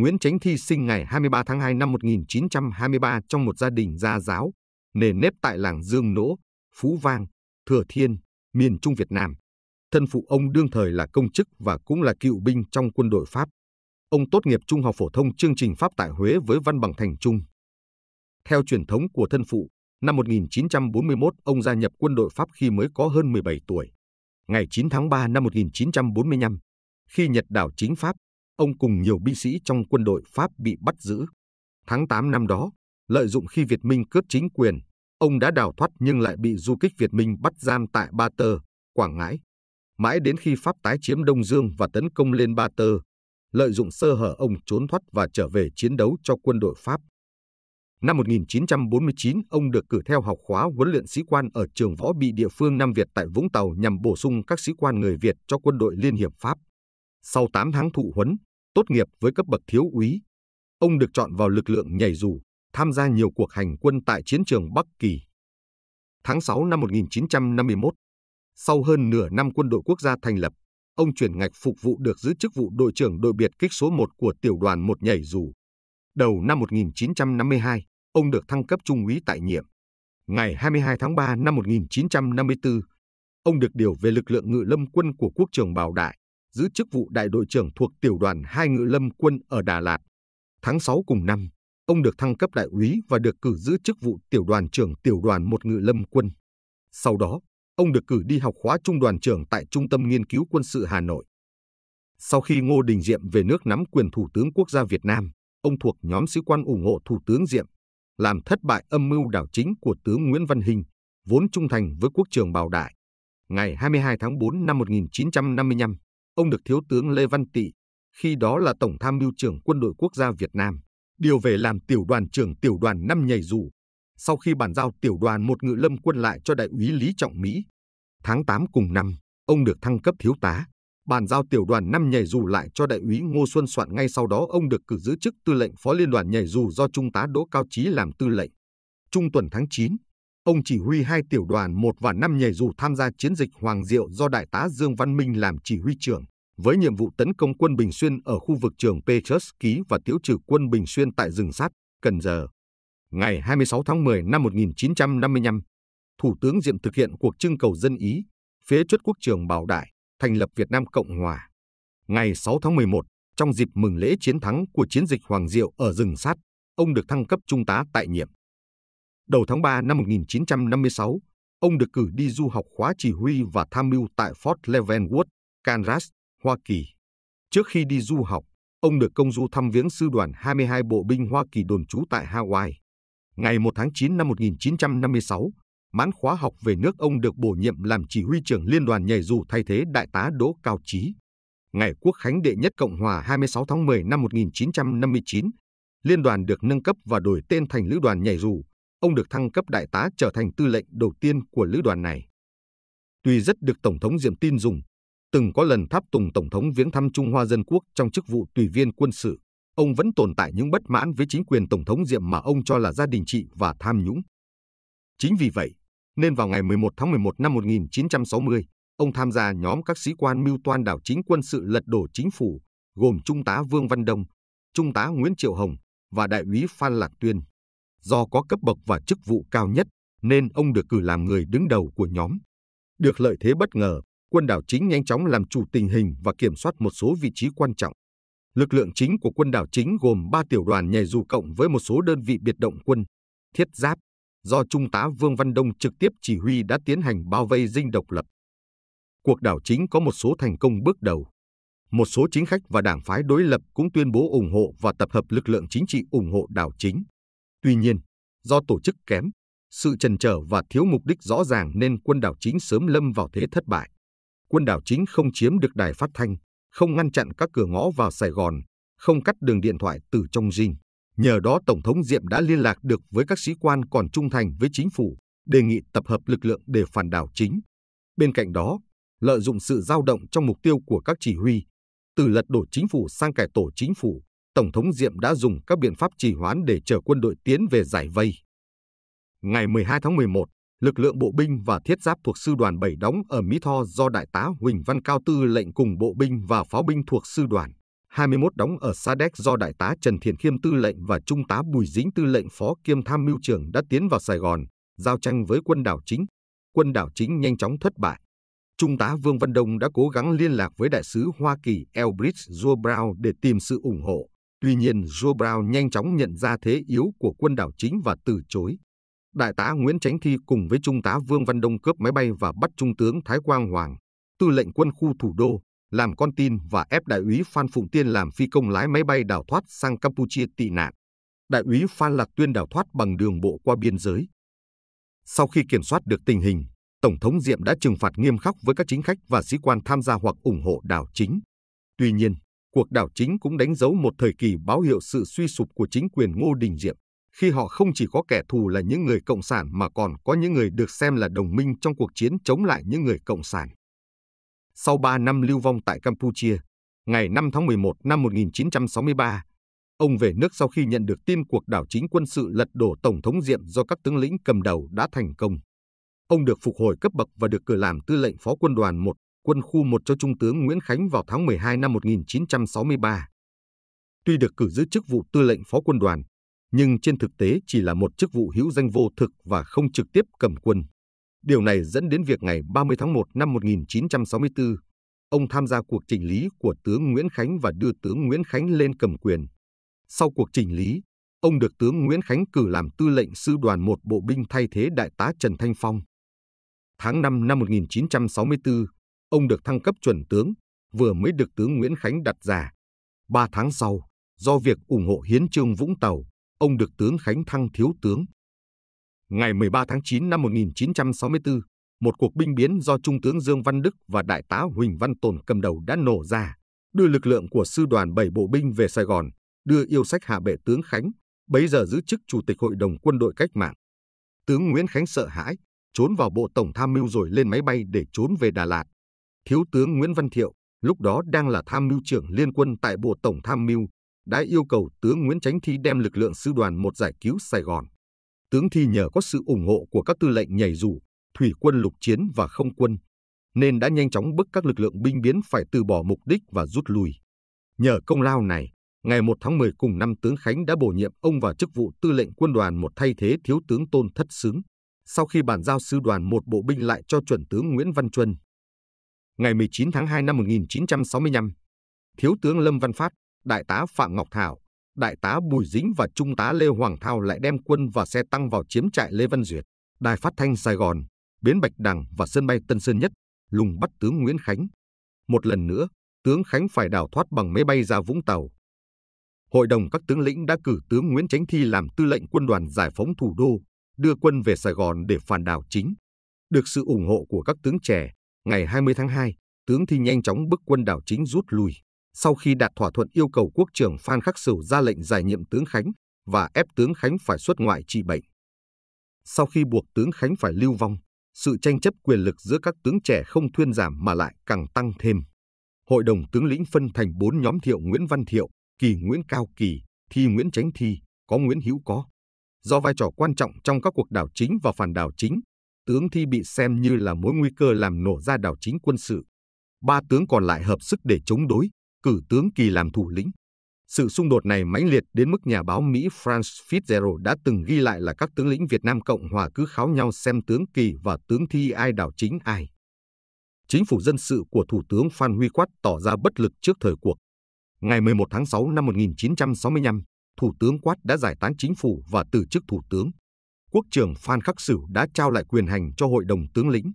Nguyễn Chánh Thi sinh ngày 23 tháng 2 năm 1923 trong một gia đình gia giáo, nề nếp tại làng Dương Nỗ, Phú Vang, Thừa Thiên, miền Trung Việt Nam. Thân phụ ông đương thời là công chức và cũng là cựu binh trong quân đội Pháp. Ông tốt nghiệp trung học phổ thông chương trình Pháp tại Huế với văn bằng thành trung. Theo truyền thống của thân phụ, năm 1941 ông gia nhập quân đội Pháp khi mới có hơn 17 tuổi. Ngày 9 tháng 3 năm 1945, khi Nhật đảo chính Pháp, ông cùng nhiều binh sĩ trong quân đội Pháp bị bắt giữ. Tháng 8 năm đó, lợi dụng khi Việt Minh cướp chính quyền, ông đã đào thoát nhưng lại bị du kích Việt Minh bắt giam tại Ba Tơ, Quảng Ngãi. Mãi đến khi Pháp tái chiếm Đông Dương và tấn công lên Ba Tơ, lợi dụng sơ hở ông trốn thoát và trở về chiến đấu cho quân đội Pháp. Năm 1949, ông được cử theo học khóa huấn luyện sĩ quan ở trường võ bị địa phương Nam Việt tại Vũng Tàu nhằm bổ sung các sĩ quan người Việt cho quân đội Liên hiệp Pháp. Sau 8 tháng thụ huấn, tốt nghiệp với cấp bậc thiếu úy. Ông được chọn vào lực lượng nhảy dù, tham gia nhiều cuộc hành quân tại chiến trường Bắc Kỳ. Tháng 6 năm 1951, sau hơn nửa năm quân đội quốc gia thành lập, ông chuyển ngạch phục vụ được giữ chức vụ đội trưởng đội biệt kích số 1 của tiểu đoàn 1 nhảy dù. Đầu năm 1952, ông được thăng cấp trung úy tại nhiệm. Ngày 22 tháng 3 năm 1954, ông được điều về lực lượng ngự lâm quân của quốc trường Bảo Đại giữ chức vụ đại đội trưởng thuộc tiểu đoàn 2 Ngự Lâm quân ở Đà Lạt. Tháng 6 cùng năm, ông được thăng cấp đại úy và được cử giữ chức vụ tiểu đoàn trưởng tiểu đoàn 1 Ngự Lâm quân. Sau đó, ông được cử đi học khóa trung đoàn trưởng tại Trung tâm Nghiên cứu Quân sự Hà Nội. Sau khi Ngô Đình Diệm về nước nắm quyền Thủ tướng Quốc gia Việt Nam, ông thuộc nhóm sĩ quan ủng hộ Thủ tướng Diệm, làm thất bại âm mưu đảo chính của tướng Nguyễn Văn Hình, vốn trung thành với quốc trường Bảo Đại. Ngày 22 tháng 4 năm 1955, ông được Thiếu tướng Lê Văn Tị, khi đó là Tổng tham mưu trưởng Quân đội Quốc gia Việt Nam, điều về làm tiểu đoàn trưởng tiểu đoàn 5 nhảy dù. Sau khi bàn giao tiểu đoàn một ngự lâm quân lại cho đại úy Lý Trọng Mỹ, tháng 8 cùng năm, ông được thăng cấp thiếu tá, bàn giao tiểu đoàn 5 nhảy dù lại cho đại úy Ngô Xuân Soạn ngay sau đó ông được cử giữ chức tư lệnh phó liên đoàn nhảy dù do trung tá Đỗ Cao Chí làm tư lệnh. Trung tuần tháng 9, Ông chỉ huy hai tiểu đoàn 1 và 5 nhảy dù tham gia chiến dịch Hoàng Diệu do Đại tá Dương Văn Minh làm chỉ huy trưởng, với nhiệm vụ tấn công quân Bình Xuyên ở khu vực trường Petrus Ký và tiêu trừ quân Bình Xuyên tại rừng sát, Cần Giờ. Ngày 26 tháng 10 năm 1955, Thủ tướng Diệm thực hiện cuộc trưng cầu dân Ý, phía chuất quốc trường Bảo Đại, thành lập Việt Nam Cộng Hòa. Ngày 6 tháng 11, trong dịp mừng lễ chiến thắng của chiến dịch Hoàng Diệu ở rừng sát, ông được thăng cấp trung tá tại nhiệm. Đầu tháng 3 năm 1956, ông được cử đi du học khóa chỉ huy và tham mưu tại Fort Leavenworth, Kansas, Hoa Kỳ. Trước khi đi du học, ông được công du thăm viếng sư đoàn 22 bộ binh Hoa Kỳ đồn trú tại Hawaii. Ngày 1 tháng 9 năm 1956, mãn khóa học về nước ông được bổ nhiệm làm chỉ huy trưởng liên đoàn nhảy dù thay thế đại tá Đỗ Cao Chí. Ngày Quốc khánh đệ nhất Cộng hòa 26 tháng 10 năm 1959, liên đoàn được nâng cấp và đổi tên thành lữ đoàn nhảy dù ông được thăng cấp đại tá trở thành tư lệnh đầu tiên của lữ đoàn này. Tuy rất được Tổng thống Diệm tin dùng, từng có lần tháp tùng Tổng thống viếng thăm Trung Hoa Dân Quốc trong chức vụ tùy viên quân sự, ông vẫn tồn tại những bất mãn với chính quyền Tổng thống Diệm mà ông cho là gia đình trị và tham nhũng. Chính vì vậy, nên vào ngày 11 tháng 11 năm 1960, ông tham gia nhóm các sĩ quan mưu toan đảo chính quân sự lật đổ chính phủ, gồm Trung tá Vương Văn Đông, Trung tá Nguyễn Triệu Hồng và Đại úy Phan Lạc Tuyên. Do có cấp bậc và chức vụ cao nhất nên ông được cử làm người đứng đầu của nhóm. Được lợi thế bất ngờ, quân đảo chính nhanh chóng làm chủ tình hình và kiểm soát một số vị trí quan trọng. Lực lượng chính của quân đảo chính gồm 3 tiểu đoàn nhảy dù cộng với một số đơn vị biệt động quân, thiết giáp, do Trung tá Vương Văn Đông trực tiếp chỉ huy đã tiến hành bao vây dinh độc lập. Cuộc đảo chính có một số thành công bước đầu. Một số chính khách và đảng phái đối lập cũng tuyên bố ủng hộ và tập hợp lực lượng chính trị ủng hộ đảo chính. Tuy nhiên, do tổ chức kém, sự trần trở và thiếu mục đích rõ ràng nên quân đảo chính sớm lâm vào thế thất bại. Quân đảo chính không chiếm được đài phát thanh, không ngăn chặn các cửa ngõ vào Sài Gòn, không cắt đường điện thoại từ trong dinh. Nhờ đó Tổng thống Diệm đã liên lạc được với các sĩ quan còn trung thành với chính phủ, đề nghị tập hợp lực lượng để phản đảo chính. Bên cạnh đó, lợi dụng sự dao động trong mục tiêu của các chỉ huy, từ lật đổ chính phủ sang cải tổ chính phủ, Tổng thống Diệm đã dùng các biện pháp trì hoãn để chờ quân đội tiến về giải vây. Ngày 12 tháng 11, lực lượng bộ binh và thiết giáp thuộc sư đoàn 7 đóng ở Mỹ Tho do Đại tá Huỳnh Văn Cao Tư lệnh cùng bộ binh và pháo binh thuộc sư đoàn 21 đóng ở Sa Đéc do Đại tá Trần Thiện Khiêm tư lệnh và Trung tá Bùi Dính tư lệnh phó kiêm tham mưu trưởng đã tiến vào Sài Gòn, giao tranh với quân đảo chính. Quân đảo chính nhanh chóng thất bại. Trung tá Vương Văn Đông đã cố gắng liên lạc với đại sứ Hoa Kỳ Elbridge Joe Brown để tìm sự ủng hộ. Tuy nhiên, Joe Brown nhanh chóng nhận ra thế yếu của quân đảo chính và từ chối. Đại tá Nguyễn Chánh Thi cùng với Trung tá Vương Văn Đông cướp máy bay và bắt Trung tướng Thái Quang Hoàng, tư lệnh quân khu thủ đô, làm con tin và ép đại úy Phan Phụng Tiên làm phi công lái máy bay đảo thoát sang Campuchia tị nạn. Đại úy Phan Lạc Tuyên đảo thoát bằng đường bộ qua biên giới. Sau khi kiểm soát được tình hình, Tổng thống Diệm đã trừng phạt nghiêm khắc với các chính khách và sĩ quan tham gia hoặc ủng hộ đảo chính. Tuy nhiên, cuộc đảo chính cũng đánh dấu một thời kỳ báo hiệu sự suy sụp của chính quyền Ngô Đình Diệm, khi họ không chỉ có kẻ thù là những người cộng sản mà còn có những người được xem là đồng minh trong cuộc chiến chống lại những người cộng sản. Sau 3 năm lưu vong tại Campuchia, ngày 5 tháng 11 năm 1963, ông về nước sau khi nhận được tin cuộc đảo chính quân sự lật đổ Tổng thống Diệm do các tướng lĩnh cầm đầu đã thành công. Ông được phục hồi cấp bậc và được cử làm tư lệnh phó quân đoàn 1 quân khu 1 cho Trung tướng Nguyễn Khánh vào tháng 12 năm 1963. Tuy được cử giữ chức vụ tư lệnh phó quân đoàn, nhưng trên thực tế chỉ là một chức vụ hữu danh vô thực và không trực tiếp cầm quân. Điều này dẫn đến việc ngày 30 tháng 1 năm 1964, ông tham gia cuộc chỉnh lý của tướng Nguyễn Khánh và đưa tướng Nguyễn Khánh lên cầm quyền. Sau cuộc chỉnh lý, ông được tướng Nguyễn Khánh cử làm tư lệnh sư đoàn một bộ binh thay thế đại tá Trần Thanh Phong. Tháng 5 năm 1964, ông được thăng cấp chuẩn tướng, vừa mới được tướng Nguyễn Khánh đặt giả. Ba tháng sau, do việc ủng hộ hiến trương Vũng Tàu, ông được tướng Khánh thăng thiếu tướng. Ngày 13 tháng 9 năm 1964, một cuộc binh biến do Trung tướng Dương Văn Đức và Đại tá Huỳnh Văn Tồn cầm đầu đã nổ ra, đưa lực lượng của sư đoàn 7 bộ binh về Sài Gòn, đưa yêu sách hạ bệ tướng Khánh, bấy giờ giữ chức Chủ tịch Hội đồng Quân đội Cách mạng. Tướng Nguyễn Khánh sợ hãi, trốn vào bộ tổng tham mưu rồi lên máy bay để trốn về Đà Lạt. Thiếu tướng Nguyễn Văn Thiệu, lúc đó đang là tham mưu trưởng liên quân tại Bộ Tổng Tham mưu, đã yêu cầu tướng Nguyễn Chánh Thi đem lực lượng sư đoàn một giải cứu Sài Gòn. Tướng Thi nhờ có sự ủng hộ của các tư lệnh nhảy dù, thủy quân lục chiến và không quân, nên đã nhanh chóng bức các lực lượng binh biến phải từ bỏ mục đích và rút lui. Nhờ công lao này, ngày 1 tháng 10 cùng năm tướng Khánh đã bổ nhiệm ông vào chức vụ tư lệnh quân đoàn một thay thế thiếu tướng Tôn Thất Sướng. Sau khi bàn giao sư đoàn một bộ binh lại cho chuẩn tướng Nguyễn Văn Chuân, ngày 19 tháng 2 năm 1965, Thiếu tướng Lâm Văn Phát, Đại tá Phạm Ngọc Thảo, Đại tá Bùi Dính và Trung tá Lê Hoàng Thao lại đem quân và xe tăng vào chiếm trại Lê Văn Duyệt, Đài Phát Thanh Sài Gòn, Bến Bạch Đằng và sân bay Tân Sơn Nhất, lùng bắt tướng Nguyễn Khánh. Một lần nữa, tướng Khánh phải đào thoát bằng máy bay ra Vũng Tàu. Hội đồng các tướng lĩnh đã cử tướng Nguyễn Chánh Thi làm tư lệnh quân đoàn giải phóng thủ đô, đưa quân về Sài Gòn để phản đảo chính. Được sự ủng hộ của các tướng trẻ, Ngày 20 tháng 2, tướng Thi nhanh chóng bức quân đảo chính rút lui. Sau khi đạt thỏa thuận yêu cầu quốc trưởng Phan Khắc Sửu ra lệnh giải nhiệm tướng Khánh và ép tướng Khánh phải xuất ngoại trị bệnh. Sau khi buộc tướng Khánh phải lưu vong, sự tranh chấp quyền lực giữa các tướng trẻ không thuyên giảm mà lại càng tăng thêm. Hội đồng tướng lĩnh phân thành bốn nhóm Thiệu Nguyễn Văn Thiệu, Kỳ Nguyễn Cao Kỳ, Thi Nguyễn Chánh Thi, có Nguyễn Hữu Có. Do vai trò quan trọng trong các cuộc đảo chính và phản đảo chính, tướng Thi bị xem như là mối nguy cơ làm nổ ra đảo chính quân sự. Ba tướng còn lại hợp sức để chống đối, cử tướng Kỳ làm thủ lĩnh. Sự xung đột này mãnh liệt đến mức nhà báo Mỹ Francis Fitzgerald đã từng ghi lại là các tướng lĩnh Việt Nam Cộng Hòa cứ kháo nhau xem tướng Kỳ và tướng Thi ai đảo chính ai. Chính phủ dân sự của Thủ tướng Phan Huy Quát tỏ ra bất lực trước thời cuộc. Ngày 11 tháng 6 năm 1965, Thủ tướng Quát đã giải tán chính phủ và từ chức Thủ tướng quốc trưởng Phan Khắc Sửu đã trao lại quyền hành cho Hội đồng Tướng lĩnh.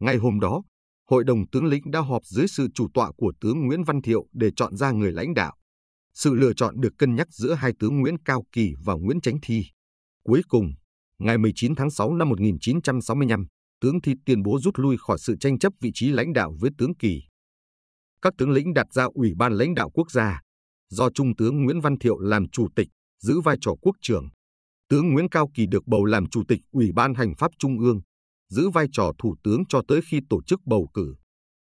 Ngay hôm đó, Hội đồng Tướng lĩnh đã họp dưới sự chủ tọa của tướng Nguyễn Văn Thiệu để chọn ra người lãnh đạo. Sự lựa chọn được cân nhắc giữa hai tướng Nguyễn Cao Kỳ và Nguyễn Chánh Thi. Cuối cùng, ngày 19 tháng 6 năm 1965, tướng Thi tuyên bố rút lui khỏi sự tranh chấp vị trí lãnh đạo với tướng Kỳ. Các tướng lĩnh đặt ra Ủy ban lãnh đạo quốc gia, do Trung tướng Nguyễn Văn Thiệu làm chủ tịch, giữ vai trò quốc trưởng tướng Nguyễn Cao Kỳ được bầu làm Chủ tịch Ủy ban Hành pháp Trung ương, giữ vai trò Thủ tướng cho tới khi tổ chức bầu cử.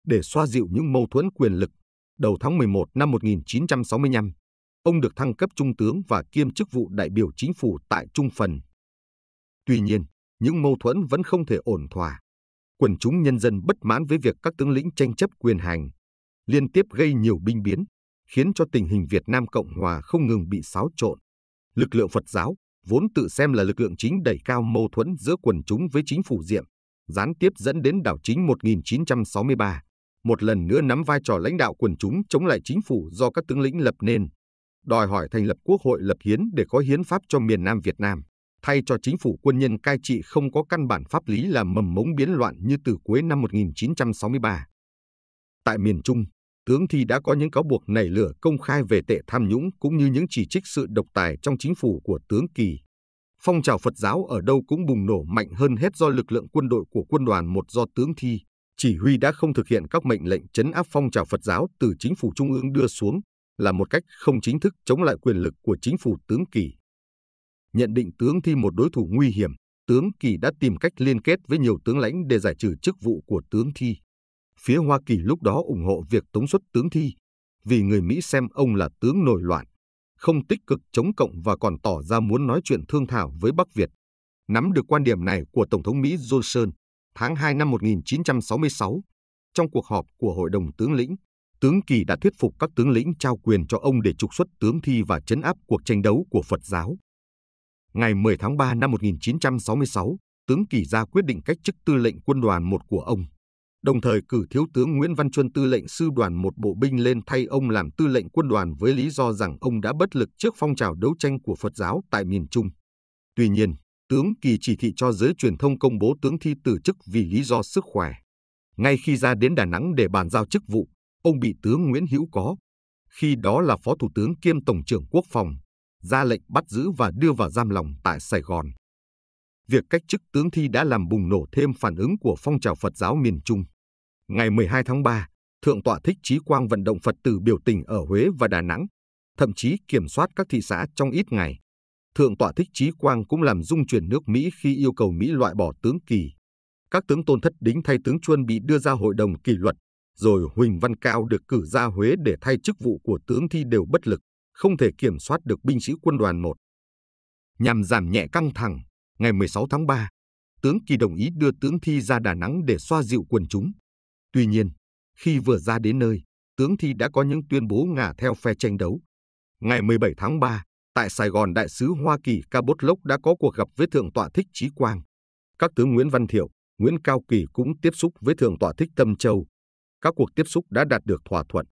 Để xoa dịu những mâu thuẫn quyền lực, đầu tháng 11 năm 1965, ông được thăng cấp Trung tướng và kiêm chức vụ đại biểu chính phủ tại Trung phần. Tuy nhiên, những mâu thuẫn vẫn không thể ổn thỏa. Quần chúng nhân dân bất mãn với việc các tướng lĩnh tranh chấp quyền hành, liên tiếp gây nhiều binh biến, khiến cho tình hình Việt Nam Cộng Hòa không ngừng bị xáo trộn. Lực lượng Phật giáo, vốn tự xem là lực lượng chính đẩy cao mâu thuẫn giữa quần chúng với chính phủ Diệm, gián tiếp dẫn đến đảo chính 1963, một lần nữa nắm vai trò lãnh đạo quần chúng chống lại chính phủ do các tướng lĩnh lập nên, đòi hỏi thành lập quốc hội lập hiến để có hiến pháp cho miền Nam Việt Nam, thay cho chính phủ quân nhân cai trị không có căn bản pháp lý là mầm mống biến loạn như từ cuối năm 1963. Tại miền Trung, tướng Thi đã có những cáo buộc nảy lửa công khai về tệ tham nhũng cũng như những chỉ trích sự độc tài trong chính phủ của tướng Kỳ. Phong trào Phật giáo ở đâu cũng bùng nổ mạnh hơn hết do lực lượng quân đội của quân đoàn một do tướng Thi chỉ huy đã không thực hiện các mệnh lệnh chấn áp phong trào Phật giáo từ chính phủ trung ương đưa xuống là một cách không chính thức chống lại quyền lực của chính phủ tướng Kỳ. Nhận định tướng Thi một đối thủ nguy hiểm, tướng Kỳ đã tìm cách liên kết với nhiều tướng lãnh để giải trừ chức vụ của tướng Thi phía Hoa Kỳ lúc đó ủng hộ việc tống xuất tướng thi, vì người Mỹ xem ông là tướng nổi loạn, không tích cực chống cộng và còn tỏ ra muốn nói chuyện thương thảo với Bắc Việt. Nắm được quan điểm này của Tổng thống Mỹ Johnson, tháng 2 năm 1966, trong cuộc họp của Hội đồng tướng lĩnh, tướng Kỳ đã thuyết phục các tướng lĩnh trao quyền cho ông để trục xuất tướng thi và chấn áp cuộc tranh đấu của Phật giáo. Ngày 10 tháng 3 năm 1966, tướng Kỳ ra quyết định cách chức tư lệnh quân đoàn một của ông đồng thời cử Thiếu tướng Nguyễn Văn Chuân tư lệnh sư đoàn một bộ binh lên thay ông làm tư lệnh quân đoàn với lý do rằng ông đã bất lực trước phong trào đấu tranh của Phật giáo tại miền Trung. Tuy nhiên, tướng Kỳ chỉ thị cho giới truyền thông công bố tướng Thi từ chức vì lý do sức khỏe. Ngay khi ra đến Đà Nẵng để bàn giao chức vụ, ông bị tướng Nguyễn Hữu Có, khi đó là Phó Thủ tướng kiêm Tổng trưởng Quốc phòng, ra lệnh bắt giữ và đưa vào giam lòng tại Sài Gòn. Việc cách chức tướng Thi đã làm bùng nổ thêm phản ứng của phong trào Phật giáo miền Trung. Ngày 12 tháng 3, Thượng tọa Thích Chí Quang vận động Phật tử biểu tình ở Huế và Đà Nẵng, thậm chí kiểm soát các thị xã trong ít ngày. Thượng tọa Thích Chí Quang cũng làm rung chuyển nước Mỹ khi yêu cầu Mỹ loại bỏ tướng Kỳ. Các tướng Tôn Thất Đính thay tướng Chuân bị đưa ra hội đồng kỷ luật, rồi Huỳnh Văn Cao được cử ra Huế để thay chức vụ của tướng Thi đều bất lực, không thể kiểm soát được binh sĩ quân đoàn 1. Nhằm giảm nhẹ căng thẳng, ngày 16 tháng 3, tướng Kỳ đồng ý đưa tướng Thi ra Đà Nẵng để xoa dịu quần chúng. Tuy nhiên, khi vừa ra đến nơi, tướng thi đã có những tuyên bố ngả theo phe tranh đấu. Ngày 17 tháng 3, tại Sài Gòn đại sứ Hoa Kỳ Cabot Lốc đã có cuộc gặp với Thượng tọa Thích Chí Quang. Các tướng Nguyễn Văn Thiệu, Nguyễn Cao Kỳ cũng tiếp xúc với Thượng tọa Thích Tâm Châu. Các cuộc tiếp xúc đã đạt được thỏa thuận.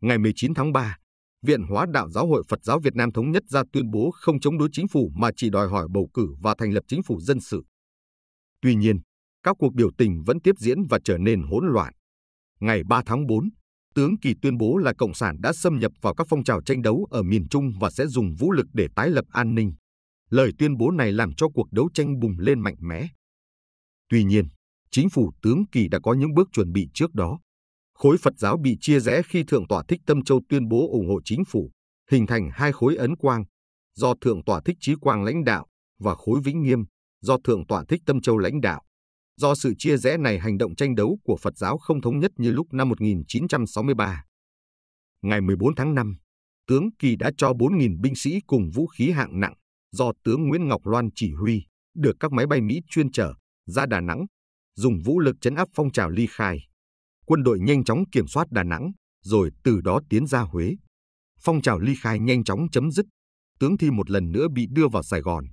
Ngày 19 tháng 3, Viện Hóa đạo Giáo hội Phật giáo Việt Nam Thống nhất ra tuyên bố không chống đối chính phủ mà chỉ đòi hỏi bầu cử và thành lập chính phủ dân sự. Tuy nhiên, các cuộc biểu tình vẫn tiếp diễn và trở nên hỗn loạn. Ngày 3 tháng 4, tướng Kỳ tuyên bố là Cộng sản đã xâm nhập vào các phong trào tranh đấu ở miền Trung và sẽ dùng vũ lực để tái lập an ninh. Lời tuyên bố này làm cho cuộc đấu tranh bùng lên mạnh mẽ. Tuy nhiên, chính phủ tướng Kỳ đã có những bước chuẩn bị trước đó. Khối Phật giáo bị chia rẽ khi Thượng tọa Thích Tâm Châu tuyên bố ủng hộ chính phủ, hình thành hai khối ấn quang, do Thượng tọa Thích chí Quang lãnh đạo và khối Vĩnh Nghiêm, do Thượng tọa Thích Tâm Châu lãnh đạo. Do sự chia rẽ này hành động tranh đấu của Phật giáo không thống nhất như lúc năm 1963. Ngày 14 tháng 5, tướng Kỳ đã cho 4.000 binh sĩ cùng vũ khí hạng nặng do tướng Nguyễn Ngọc Loan chỉ huy được các máy bay Mỹ chuyên chở ra Đà Nẵng, dùng vũ lực chấn áp phong trào ly khai. Quân đội nhanh chóng kiểm soát Đà Nẵng, rồi từ đó tiến ra Huế. Phong trào ly khai nhanh chóng chấm dứt. Tướng Thi một lần nữa bị đưa vào Sài Gòn.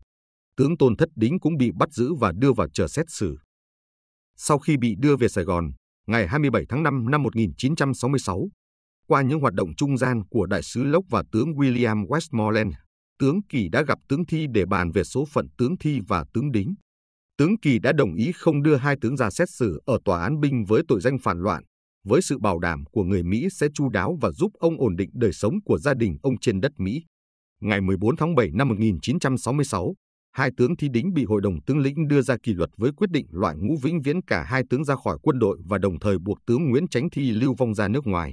Tướng Tôn Thất Đính cũng bị bắt giữ và đưa vào chờ xét xử sau khi bị đưa về Sài Gòn ngày 27 tháng 5 năm 1966, qua những hoạt động trung gian của đại sứ Lốc và tướng William Westmoreland, tướng Kỳ đã gặp tướng Thi để bàn về số phận tướng Thi và tướng Đính. Tướng Kỳ đã đồng ý không đưa hai tướng ra xét xử ở tòa án binh với tội danh phản loạn, với sự bảo đảm của người Mỹ sẽ chu đáo và giúp ông ổn định đời sống của gia đình ông trên đất Mỹ. Ngày 14 tháng 7 năm 1966, hai tướng Thi Đính bị Hội đồng tướng lĩnh đưa ra kỷ luật với quyết định loại ngũ vĩnh viễn cả hai tướng ra khỏi quân đội và đồng thời buộc tướng Nguyễn Chánh Thi lưu vong ra nước ngoài.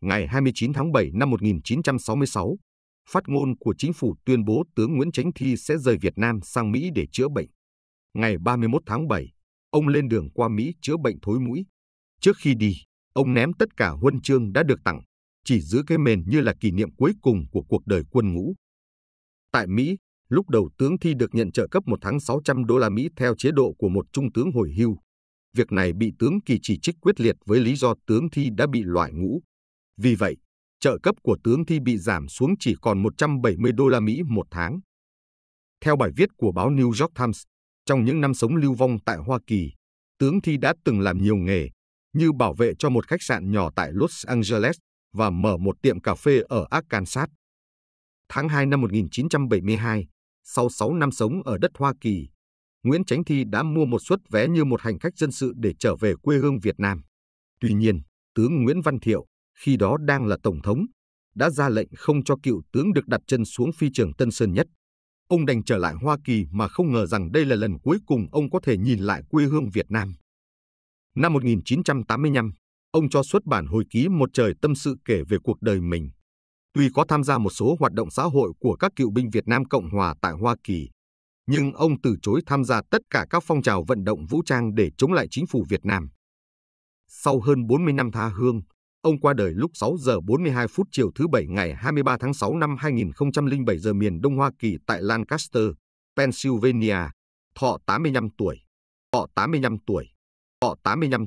Ngày 29 tháng 7 năm 1966, phát ngôn của chính phủ tuyên bố tướng Nguyễn Chánh Thi sẽ rời Việt Nam sang Mỹ để chữa bệnh. Ngày 31 tháng 7, ông lên đường qua Mỹ chữa bệnh thối mũi. Trước khi đi, ông ném tất cả huân chương đã được tặng, chỉ giữ cái mền như là kỷ niệm cuối cùng của cuộc đời quân ngũ. Tại Mỹ, lúc đầu tướng Thi được nhận trợ cấp một tháng 600 đô la Mỹ theo chế độ của một trung tướng hồi hưu. Việc này bị tướng Kỳ chỉ trích quyết liệt với lý do tướng Thi đã bị loại ngũ. Vì vậy, trợ cấp của tướng Thi bị giảm xuống chỉ còn 170 đô la Mỹ một tháng. Theo bài viết của báo New York Times, trong những năm sống lưu vong tại Hoa Kỳ, tướng Thi đã từng làm nhiều nghề, như bảo vệ cho một khách sạn nhỏ tại Los Angeles và mở một tiệm cà phê ở Arkansas. Tháng 2 năm 1972, sau 6 năm sống ở đất Hoa Kỳ, Nguyễn Chánh Thi đã mua một suất vé như một hành khách dân sự để trở về quê hương Việt Nam. Tuy nhiên, tướng Nguyễn Văn Thiệu, khi đó đang là Tổng thống, đã ra lệnh không cho cựu tướng được đặt chân xuống phi trường Tân Sơn Nhất. Ông đành trở lại Hoa Kỳ mà không ngờ rằng đây là lần cuối cùng ông có thể nhìn lại quê hương Việt Nam. Năm 1985, ông cho xuất bản hồi ký Một trời tâm sự kể về cuộc đời mình. Tuy có tham gia một số hoạt động xã hội của các cựu binh Việt Nam Cộng Hòa tại Hoa Kỳ, nhưng ông từ chối tham gia tất cả các phong trào vận động vũ trang để chống lại chính phủ Việt Nam. Sau hơn 40 năm tha hương, ông qua đời lúc 6 giờ 42 phút chiều thứ Bảy ngày 23 tháng 6 năm 2007 giờ miền Đông Hoa Kỳ tại Lancaster, Pennsylvania, thọ 85 tuổi. Thọ 85 tuổi. Thọ 85 tuổi.